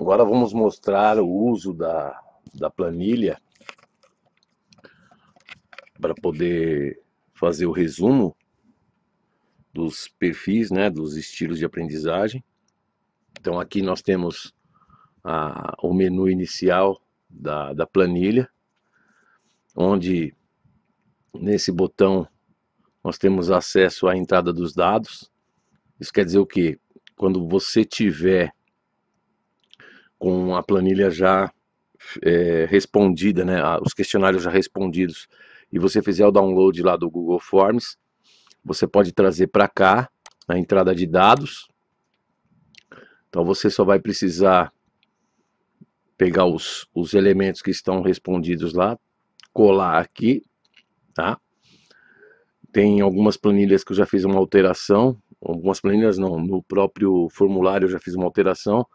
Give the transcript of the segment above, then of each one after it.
Agora vamos mostrar o uso da, da planilha para poder fazer o resumo dos perfis, né, dos estilos de aprendizagem. Então aqui nós temos a, o menu inicial da, da planilha, onde nesse botão nós temos acesso à entrada dos dados. Isso quer dizer o quê? Quando você tiver com a planilha já é, respondida, né, os questionários já respondidos, e você fizer o download lá do Google Forms, você pode trazer para cá na entrada de dados. Então você só vai precisar pegar os, os elementos que estão respondidos lá, colar aqui, tá? Tem algumas planilhas que eu já fiz uma alteração, algumas planilhas não, no próprio formulário eu já fiz uma alteração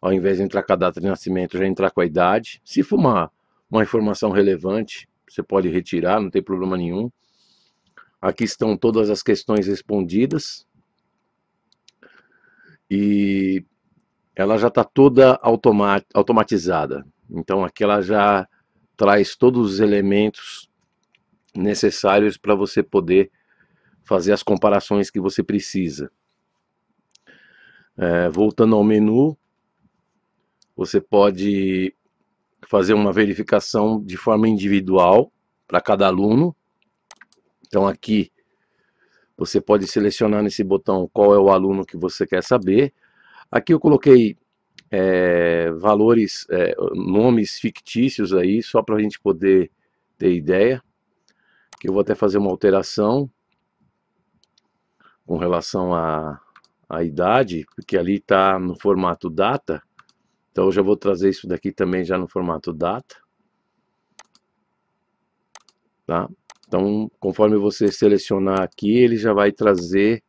ao invés de entrar com a data de nascimento, já entrar com a idade. Se for uma, uma informação relevante, você pode retirar, não tem problema nenhum. Aqui estão todas as questões respondidas. E ela já está toda automatizada. Então aqui ela já traz todos os elementos necessários para você poder fazer as comparações que você precisa. É, voltando ao menu, você pode fazer uma verificação de forma individual para cada aluno. Então aqui você pode selecionar nesse botão qual é o aluno que você quer saber. Aqui eu coloquei é, valores, é, nomes fictícios aí, só para a gente poder ter ideia. Que eu vou até fazer uma alteração com relação à idade, porque ali está no formato data. Então eu já vou trazer isso daqui também já no formato data. Tá? Então, conforme você selecionar aqui, ele já vai trazer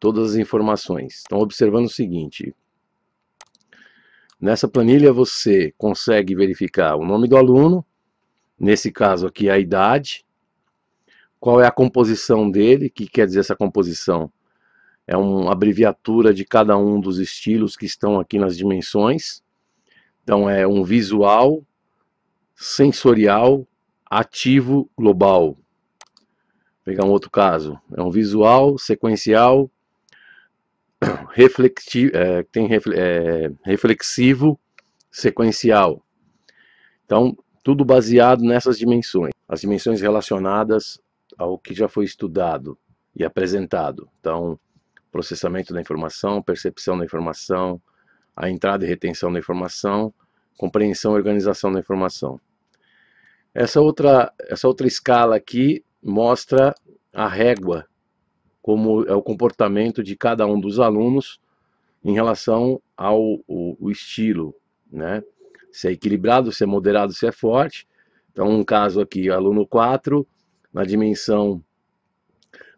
todas as informações. Então, observando o seguinte. Nessa planilha você consegue verificar o nome do aluno, nesse caso aqui a idade, qual é a composição dele, O que quer dizer essa composição? É uma abreviatura de cada um dos estilos que estão aqui nas dimensões. Então é um visual sensorial ativo global. Vou pegar um outro caso, é um visual sequencial reflexivo, é, tem é, reflexivo sequencial. Então tudo baseado nessas dimensões, as dimensões relacionadas ao que já foi estudado e apresentado. Então processamento da informação, percepção da informação, a entrada e retenção da informação, compreensão e organização da informação. Essa outra, essa outra escala aqui mostra a régua, como é o comportamento de cada um dos alunos em relação ao o, o estilo, né? Se é equilibrado, se é moderado, se é forte. Então, um caso aqui, aluno 4, na dimensão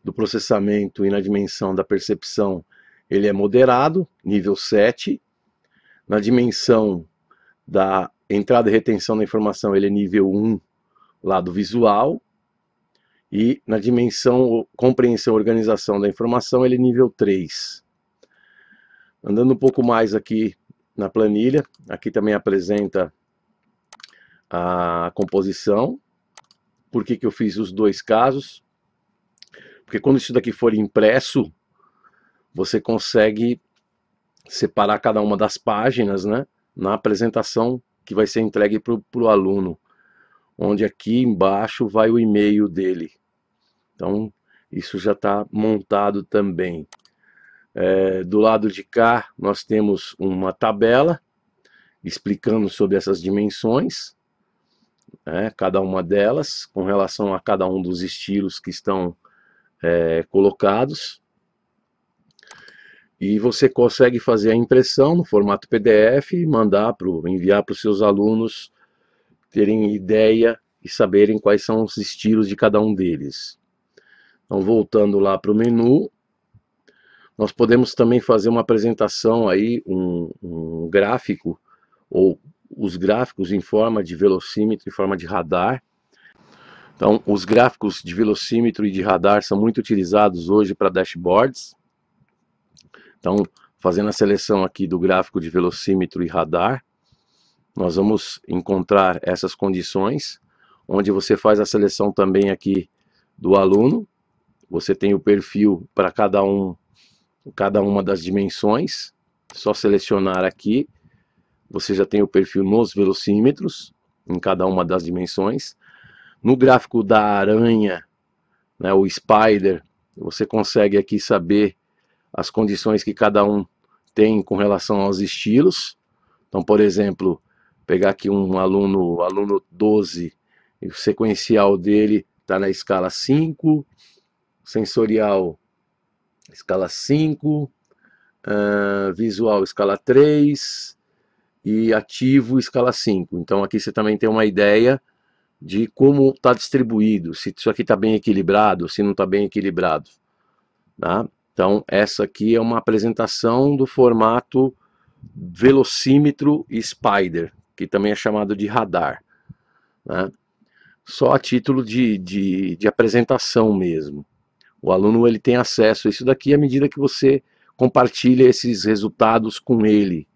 do processamento e na dimensão da percepção, ele é moderado, nível 7, na dimensão da entrada e retenção da informação, ele é nível 1, lado visual. E na dimensão compreensão e organização da informação, ele é nível 3. Andando um pouco mais aqui na planilha, aqui também apresenta a composição. Por que, que eu fiz os dois casos? Porque quando isso daqui for impresso, você consegue separar cada uma das páginas né, na apresentação que vai ser entregue para o aluno, onde aqui embaixo vai o e-mail dele. Então, isso já está montado também. É, do lado de cá, nós temos uma tabela explicando sobre essas dimensões, né, cada uma delas, com relação a cada um dos estilos que estão é, colocados e você consegue fazer a impressão no formato PDF e mandar para enviar para os seus alunos terem ideia e saberem quais são os estilos de cada um deles. Então, voltando lá para o menu, nós podemos também fazer uma apresentação aí, um, um gráfico, ou os gráficos em forma de velocímetro, em forma de radar. Então, os gráficos de velocímetro e de radar são muito utilizados hoje para dashboards. Então, fazendo a seleção aqui do gráfico de velocímetro e radar, nós vamos encontrar essas condições, onde você faz a seleção também aqui do aluno, você tem o perfil para cada um, cada uma das dimensões, só selecionar aqui, você já tem o perfil nos velocímetros, em cada uma das dimensões. No gráfico da aranha, né, o spider, você consegue aqui saber as condições que cada um tem com relação aos estilos. Então, por exemplo, pegar aqui um aluno, aluno 12, o sequencial dele está na escala 5, sensorial escala 5, uh, ah, visual escala 3 e ativo escala 5. Então aqui você também tem uma ideia de como está distribuído, se isso aqui está bem equilibrado, se não está bem equilibrado. Tá? Então, essa aqui é uma apresentação do formato velocímetro Spider, que também é chamado de radar. Né? Só a título de, de, de apresentação mesmo. O aluno ele tem acesso a isso daqui à medida que você compartilha esses resultados com ele,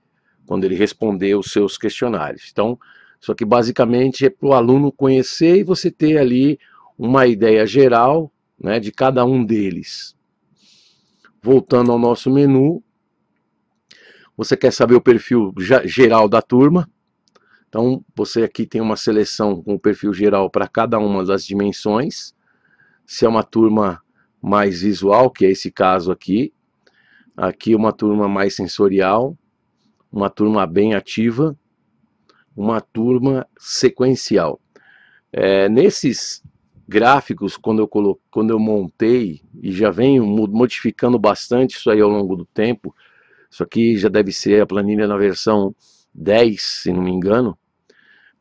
quando ele responder os seus questionários. Então, isso aqui basicamente é para o aluno conhecer e você ter ali uma ideia geral né, de cada um deles voltando ao nosso menu, você quer saber o perfil geral da turma. Então, você aqui tem uma seleção com o perfil geral para cada uma das dimensões. Se é uma turma mais visual, que é esse caso aqui, aqui uma turma mais sensorial, uma turma bem ativa, uma turma sequencial. É, nesses gráficos, quando eu, colo... quando eu montei, e já venho modificando bastante isso aí ao longo do tempo, isso aqui já deve ser a planilha na versão 10, se não me engano,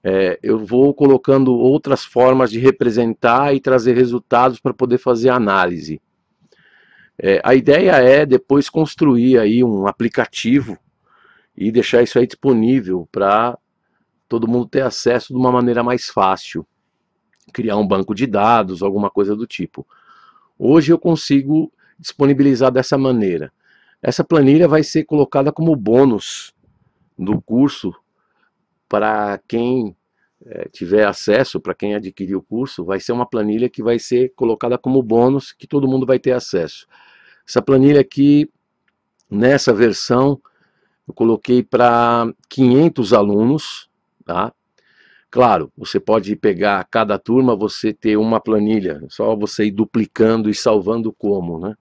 é, eu vou colocando outras formas de representar e trazer resultados para poder fazer análise. É, a ideia é depois construir aí um aplicativo e deixar isso aí disponível para todo mundo ter acesso de uma maneira mais fácil criar um banco de dados, alguma coisa do tipo. Hoje eu consigo disponibilizar dessa maneira. Essa planilha vai ser colocada como bônus do curso para quem é, tiver acesso, para quem adquirir o curso, vai ser uma planilha que vai ser colocada como bônus, que todo mundo vai ter acesso. Essa planilha aqui, nessa versão, eu coloquei para 500 alunos, tá? Claro, você pode pegar cada turma, você ter uma planilha, só você ir duplicando e salvando como, né?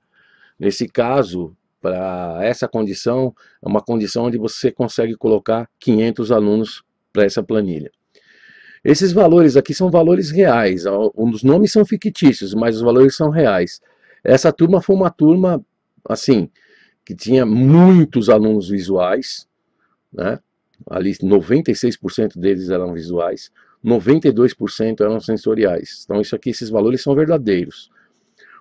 Nesse caso, para essa condição, é uma condição onde você consegue colocar 500 alunos para essa planilha. Esses valores aqui são valores reais, os nomes são fictícios, mas os valores são reais. Essa turma foi uma turma, assim, que tinha muitos alunos visuais, né? ali 96% deles eram visuais, 92% eram sensoriais. Então isso aqui, esses valores são verdadeiros.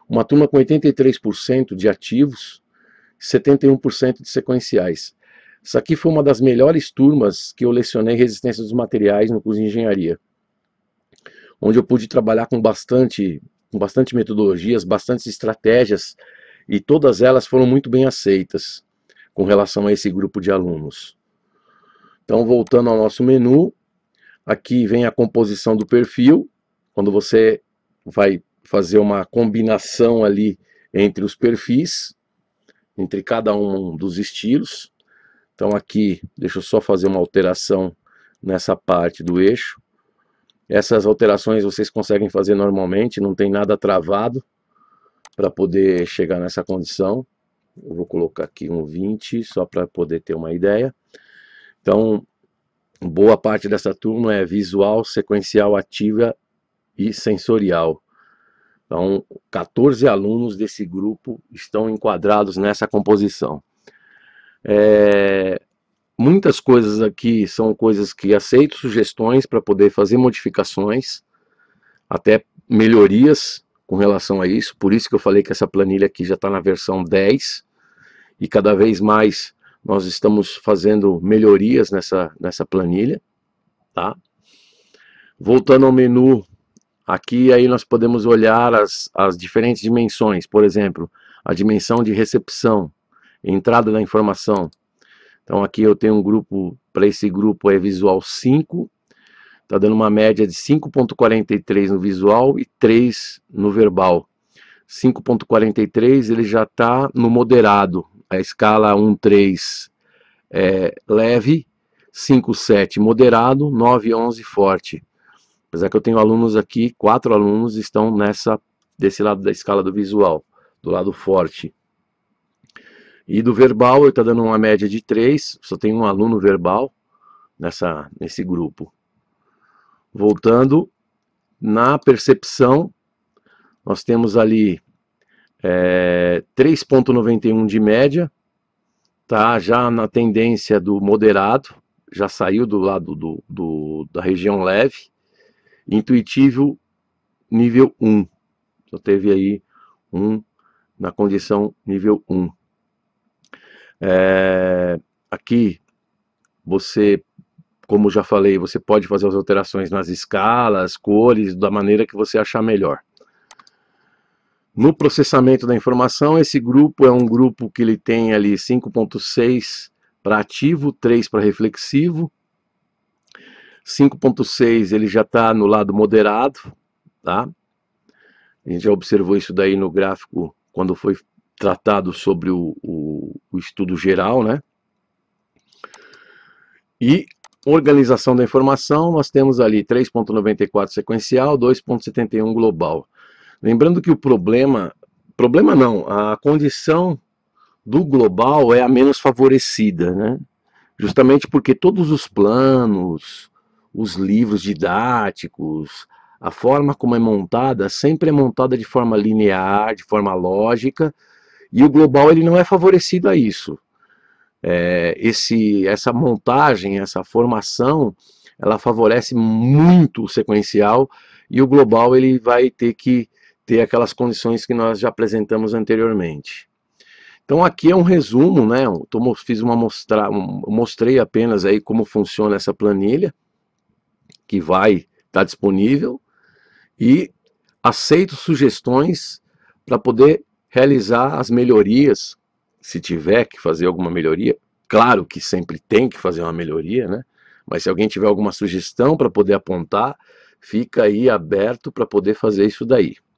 Uma turma com 83% de ativos, 71% de sequenciais. Isso aqui foi uma das melhores turmas que eu lecionei resistência dos materiais no curso de engenharia, onde eu pude trabalhar com bastante, com bastante metodologias, bastantes estratégias, e todas elas foram muito bem aceitas com relação a esse grupo de alunos. Então, voltando ao nosso menu, aqui vem a composição do perfil, quando você vai fazer uma combinação ali entre os perfis, entre cada um dos estilos. Então aqui, deixa eu só fazer uma alteração nessa parte do eixo. Essas alterações vocês conseguem fazer normalmente, não tem nada travado para poder chegar nessa condição. Eu vou colocar aqui um 20, só para poder ter uma ideia. Então, boa parte dessa turma é visual, sequencial ativa e sensorial. Então, 14 alunos desse grupo estão enquadrados nessa composição. É, muitas coisas aqui são coisas que aceito sugestões para poder fazer modificações, até melhorias com relação a isso. Por isso que eu falei que essa planilha aqui já está na versão 10 e cada vez mais nós estamos fazendo melhorias nessa, nessa planilha, tá? Voltando ao menu, aqui aí nós podemos olhar as, as diferentes dimensões, por exemplo, a dimensão de recepção, entrada da informação. Então aqui eu tenho um grupo, para esse grupo é visual 5, está dando uma média de 5.43 no visual e 3 no verbal. 5.43 ele já está no moderado, a escala 1, 3 é, leve, 5, 7 moderado, 9, 11 forte. Apesar que eu tenho alunos aqui, quatro alunos estão nessa desse lado da escala do visual, do lado forte. E do verbal, eu estou dando uma média de 3, só tem um aluno verbal nessa, nesse grupo. Voltando, na percepção, nós temos ali é, 3,91 de média, tá já na tendência do moderado, já saiu do lado do, do da região leve, intuitivo nível 1, só teve aí um na condição nível 1. É, aqui você, como já falei, você pode fazer as alterações nas escalas, cores, da maneira que você achar melhor. No processamento da informação, esse grupo é um grupo que ele tem ali 5.6 para ativo, 3 para reflexivo. 5.6 ele já está no lado moderado, tá? A gente já observou isso daí no gráfico quando foi tratado sobre o, o, o estudo geral, né? E organização da informação, nós temos ali 3.94 sequencial, 2.71 global. Lembrando que o problema, problema não, a condição do global é a menos favorecida, né? Justamente porque todos os planos, os livros didáticos, a forma como é montada sempre é montada de forma linear, de forma lógica, e o global ele não é favorecido a isso. É, esse, essa montagem, essa formação, ela favorece muito o sequencial e o global ele vai ter que ter aquelas condições que nós já apresentamos anteriormente. Então aqui é um resumo, né? Eu fiz uma mostra, mostrei apenas aí como funciona essa planilha que vai estar tá disponível e aceito sugestões para poder realizar as melhorias, se tiver que fazer alguma melhoria. Claro que sempre tem que fazer uma melhoria, né? Mas se alguém tiver alguma sugestão para poder apontar, fica aí aberto para poder fazer isso daí.